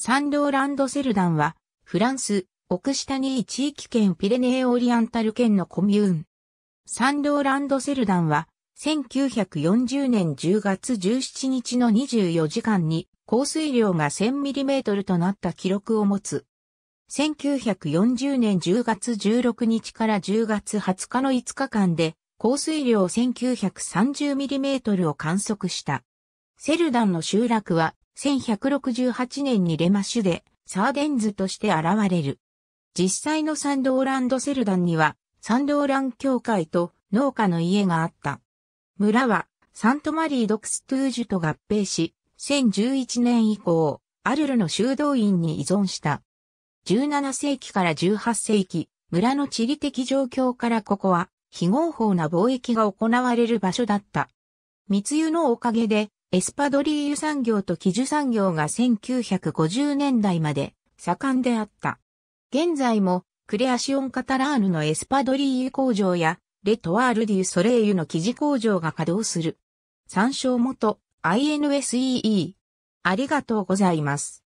サンローランドセルダンは、フランス、オクシタニー地域圏ピレネーオリアンタル圏のコミューン。サンローランドセルダンは、1940年10月17日の24時間に降水量が 1000mm となった記録を持つ。1940年10月16日から10月20日の5日間で降水量 1930mm を観測した。セルダンの集落は1168年にレマシュでサーデンズとして現れる。実際のサンドーランドセルダンにはサンドーラン教会と農家の家があった。村はサントマリー・ドクストゥージュと合併し、1011年以降、アルルの修道院に依存した。17世紀から18世紀、村の地理的状況からここは非合法な貿易が行われる場所だった。密輸のおかげでエスパドリーユ産業と基樹産業が1950年代まで盛んであった。現在もクレアシオンカタラーヌのエスパドリーユ工場やレトワールディソレイユの基地工場が稼働する。参照元 INSEE。ありがとうございます。